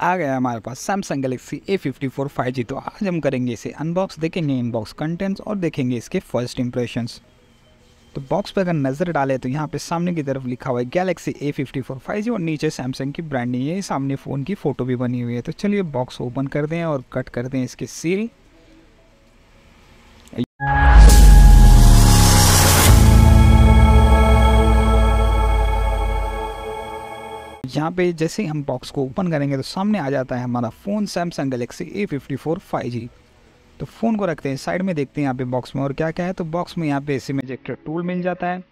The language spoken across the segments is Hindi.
आ गया हमारे पास Samsung Galaxy A fifty four five G तो आज हम करेंगे इसे अनबॉक्स देखेंगे इनबॉक्स कंटेंट्स और देखेंगे इसके फर्स्ट इंप्रेशंस तो बॉक्स पर अगर नज़र डाले तो यहाँ पे सामने की तरफ लिखा हुआ है Galaxy A fifty four five G और नीचे सैमसंग की ब्रांडिंग है सामने फ़ोन की फ़ोटो भी बनी हुई है तो चलिए बॉक्स ओपन कर दें और कट कर दें इसके सील यहाँ पे जैसे हम बॉक्स को ओपन करेंगे तो सामने आ जाता है हमारा phone Samsung Galaxy A fifty four five G तो फ़ोन को रखते हैं साइड में देखते हैं यहाँ पे बॉक्स में और क्या क्या है तो बॉक्स में यहाँ पे इसी में इजेक्टर टूल मिल जाता है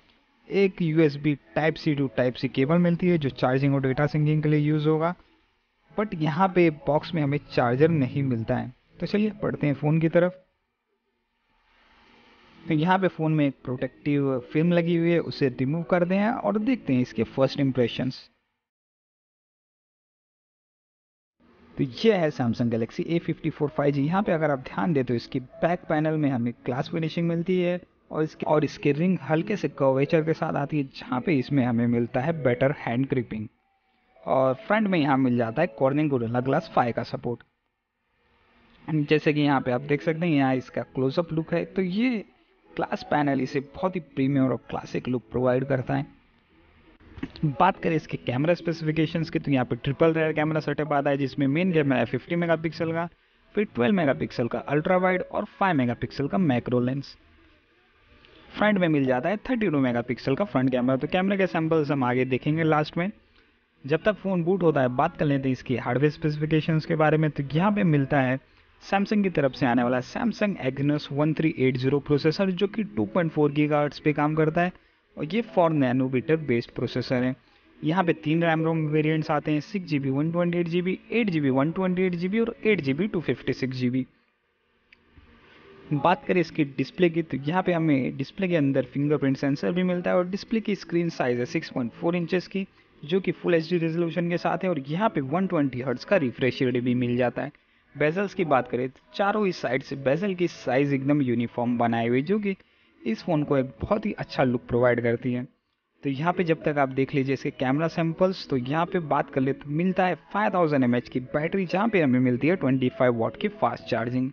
एक यू type C to type C cable मिलती है जो चार्जिंग और डेटा सिंगिंग के लिए यूज़ होगा बट यहाँ पे बॉक्स में हमें चार्जर नहीं मिलता है तो चलिए पढ़ते हैं फ़ोन की तरफ तो यहाँ पे फ़ोन में एक प्रोटेक्टिव फिल्म लगी हुई है उसे रिमूव कर दें और देखते हैं इसके फर्स्ट इम्प्रेशंस तो ये है Samsung Galaxy A fifty four five G यहाँ पे अगर आप ध्यान दें तो इसकी बैक पैनल में हमें क्लास फिनिशिंग मिलती है और इसके और इसके रिंग हल्के से कर्वेचर के साथ आती है जहाँ पे इसमें हमें मिलता है बेटर हैंड ग्रिपिंग और फ्रंट में यहाँ मिल जाता है कॉर्निंग गोरिल्ला ग्लास फाइव का सपोर्ट एंड जैसे कि यहाँ पे आप देख सकते हैं यहाँ इसका क्लोजअप लुक है तो ये ग्लास पैनल इसे बहुत ही प्रीमियम और क्लासिक लुक प्रोवाइड करता है बात करें इसके कैमरा स्पेसिफिकेशंस की तो यहाँ पे ट्रिपल रेयर कैमरा सेटअप आता है जिसमें मेन कैमरा है फिफ्टी मेगा का फिर ट्वेल्व मेगा का अल्ट्रा वाइड और फाइव मेगा का मैक्रो लेंस फ्रंट में मिल जाता है थर्टी टू का फ्रंट कैमरा तो कैमरे के सैम्पल्स हम आगे देखेंगे लास्ट में जब तक फ़ोन बूट होता है बात कर लेते हैं इसकी हार्डवेयर स्पेसिफिकेशंस के बारे में तो यहाँ पे मिलता है सैमसंग की तरफ से आने वाला सैमसंग एग्नस 1380 प्रोसेसर जो कि 2.4 पॉइंट पे काम करता है और ये फॉर नैनोमीटर बेस्ड प्रोसेसर है यहाँ पे तीन रैम रोम वेरिएंट्स आते हैं six G B one twenty eight G B eight G B one twenty eight G B और eight G B two fifty six G B बात करें इसकी डिस्प्ले की तो यहाँ पे हमें डिस्प्ले के अंदर फिंगरप्रिंट सेंसर भी मिलता है और डिस्प्ले की स्क्रीन साइज़ है सिक्स पॉइंट फोर इंचज़ की जो कि फुल एच डी रेजोल्यूशन के साथ है और यहाँ पे वन ट्वेंटी हर्ट्स का रिफ्रेश रेट भी मिल जाता है बेजल्स की बात करें तो चारों ही साइड से बेजल की साइज़ एकदम यूनिफॉर्म बनाए हुई जो कि इस फ़ोन को एक बहुत ही अच्छा लुक प्रोवाइड करती है तो यहाँ पे जब तक आप देख लीजिए इसके कैमरा सैम्पल्स तो यहाँ पे बात कर ले तो मिलता है 5000 थाउजेंड की बैटरी जहाँ पे हमें मिलती है 25 वॉट की फास्ट चार्जिंग